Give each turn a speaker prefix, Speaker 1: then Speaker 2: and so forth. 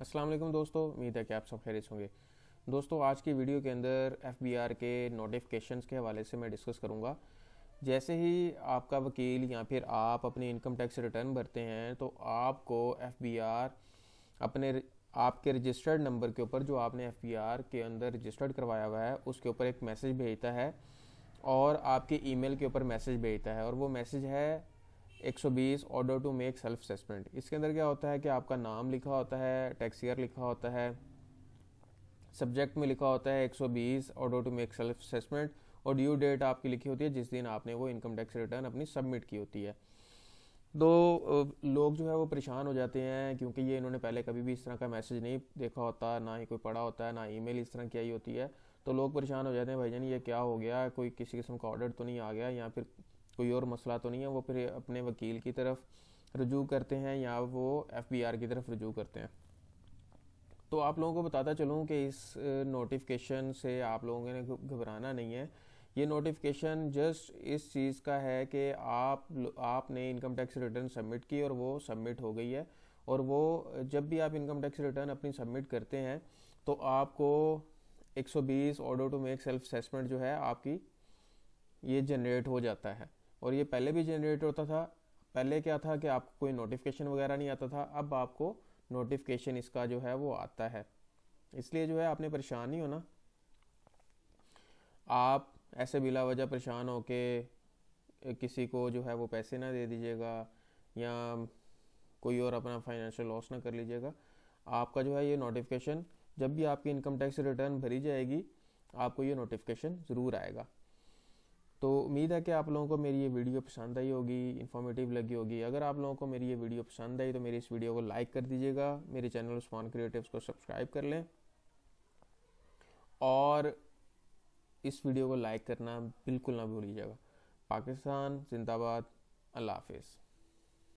Speaker 1: असलम दोस्तों उम्मीद है कि आप सब खैरित होंगे दोस्तों आज की वीडियो के अंदर एफ के नोटिफिकेशंस के हवाले से मैं डिस्कस करूँगा जैसे ही आपका वकील या फिर आप अपनी इनकम टैक्स रिटर्न भरते हैं तो आपको एफ अपने आपके रजिस्टर्ड नंबर के ऊपर जो आपने एफ के अंदर रजिस्टर्ड करवाया हुआ है उसके ऊपर एक मैसेज भेजता है और आपके मेल के ऊपर मैसेज भेजता है और वो मैसेज है 120 order to make self assessment इसके अंदर क्या होता है कि आपका नाम लिखा होता है टैक्स ईयर लिखा होता है सब्जेक्ट में लिखा होता है 120 order to make self assessment और ड्यू डेट आपकी लिखी होती है जिस दिन आपने वो इनकम टैक्स रिटर्न अपनी सबमिट की होती है तो लोग जो है वो परेशान हो जाते हैं क्योंकि ये इन्होंने पहले कभी भी इस तरह का मैसेज नहीं देखा होता ना ही कोई पढ़ा होता है ना मेल इस तरह की आई होती है तो लोग परेशान हो जाते हैं भाई जान ये क्या हो गया कोई किसी किस्म का ऑर्डर तो नहीं आ गया या फिर कोई और मसला तो नहीं है वो फिर अपने वकील की तरफ रजू करते हैं या वो एफ की तरफ रजू करते हैं तो आप लोगों को बताता चलूँ कि इस नोटिफिकेशन से आप लोगों ने घबराना नहीं है ये नोटिफिकेशन जस्ट इस चीज़ का है कि आप आपने इनकम टैक्स रिटर्न सबमिट की और वो सबमिट हो गई है और वो जब भी आप इनकम टैक्स रिटर्न अपनी सबमिट करते हैं तो आपको 120 order to make self assessment जो है आपकी ये जनरेट हो जाता है और ये पहले भी जनरेट होता था पहले क्या था कि आपको कोई नोटिफिकेशन वगैरह नहीं आता था अब आपको नोटिफिकेशन इसका जो है वो आता है इसलिए जो है आपने परेशान नहीं होना आप ऐसे बिला वजह परेशान हो के किसी को जो है वो पैसे ना दे दीजिएगा या कोई और अपना फाइनेंशियल लॉस ना कर लीजिएगा आपका जो है ये नोटिफिकेशन जब भी आपकी इनकम टैक्स रिटर्न भरी जाएगी आपको ये नोटिफिकेशन ज़रूर आएगा तो उम्मीद है कि आप लोगों को मेरी ये वीडियो पसंद आई होगी इन्फॉर्मेटिव लगी होगी अगर आप लोगों को मेरी ये वीडियो पसंद आई तो मेरी इस वीडियो को लाइक कर दीजिएगा मेरे चैनल उस्मान क्रिएटिव्स को सब्सक्राइब कर लें और इस वीडियो को लाइक करना बिल्कुल ना भूलिएगा पाकिस्तान जिंदाबाद अल्लाह हाफिज़